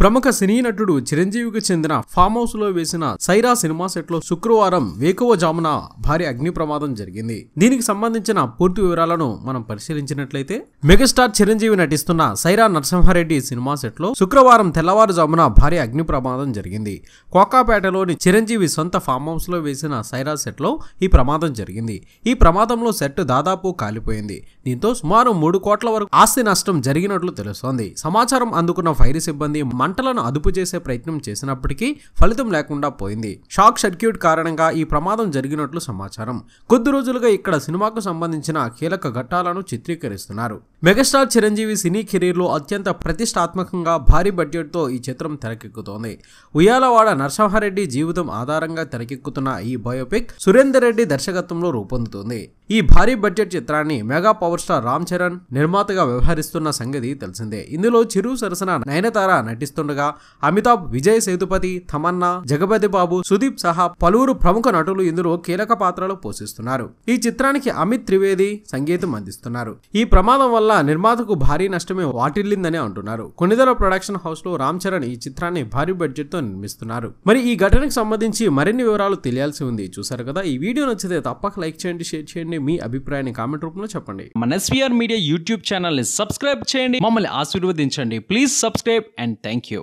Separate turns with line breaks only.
ప్రముఖ సినీ నటుడు చిరంజీవికి చెందిన ఫామ్ హౌస్ లో వేసిన సైరా సినిమా సెట్ లో శుక్రవారం వేకువ జామున భారీ అగ్ని ప్రమాదం జరిగింది దీనికి సంబంధించిన పూర్తి వివరాలను మనం పరిశీలించినట్లయితే మెగాస్టార్ చిరంజీవి నటిస్తున్న సైరా నరసింహారెడ్డి సినిమా సెట్ లో శుక్రవారం తెల్లవారుజామున భారీ అగ్ని ప్రమాదం జరిగింది కోకాపేటలోని చిరంజీవి సొంత ఫామ్ హౌస్ లో వేసిన సైరా సెట్ లో ఈ ప్రమాదం జరిగింది ఈ ప్రమాదంలో సెట్ దాదాపు కాలిపోయింది దీంతో సుమారు మూడు కోట్ల వరకు ఆస్తి నష్టం జరిగినట్లు తెలుస్తోంది సమాచారం అందుకున్న ఫైర్ సిబ్బంది మంటలను అదుపు చేసే ప్రయత్నం చేసినప్పటికీ ఫలితం లేకుండా పోయింది షాక్ సర్క్యూట్ కారణంగా ఈ ప్రమాదం జరిగినట్లు సమాచారం కొద్ది రోజులుగా ఇక్కడ సినిమాకు సంబంధించిన కీలక ఘట్టాలను చిత్రీకరిస్తున్నారు మెగాస్టార్ చిరంజీవి సినీ కెరీర్లో అత్యంత ప్రతిష్టాత్మకంగా భారీ బడ్జెట్తో ఈ చిత్రం తెరకెక్కుతోంది ఉయ్యాలవాడ నరసింహారెడ్డి జీవితం ఆధారంగా తెరకెక్కుతున్న ఈ బయోపిక్ సురేందర్ రెడ్డి దర్శకత్వంలో రూపొందుతుంది ఈ భారీ బడ్జెట్ చిత్రాన్ని mega power star Ram Charan నిర్మాతగా వ్యవహరిస్తున్న సంగతి తెలిసిందే ఇందులో చిరు సరసన నయనతార నటిస్తుండగా అమితాబ్ విజయ్ సేతుపతి తమన్నా జగపతి బాబు సుదీప్ సహా పలువురు ప్రముఖ నటులు ఇందులో కీలక పాత్రలు పోషిస్తున్నారు ఈ చిత్రానికి అమిత్ త్రివేది సంగీతం అందిస్తున్నారు ఈ ప్రమాదం వల్ల వల్ల నిర్మాతకు భారీ నష్టమే వాటిల్లిందని అంటున్నారు కొనిదల ప్రొడక్షన్ హౌస్ లో రామ్ చరణ్ ఈ చిత్రాన్ని భారీ బడ్జెట్ తో నిర్మిస్తున్నారు మరి ఈ ఘటనకు సంబంధించి మరిన్ని వివరాలు తెలియాల్సి ఉంది చూసారు కదా ఈ వీడియో నచ్చితే తప్పక లైక్ చేయండి షేర్ చేయండి మీ అభిప్రాయాన్ని కామెంట్ రూపంలో చెప్పండి మన ఎస్వీఆర్ మీడియా యూట్యూబ్ ఛానల్ ని సబ్స్క్రైబ్ చేయండి మమ్మల్ని ఆశీర్వదించండి please subscribe and thank you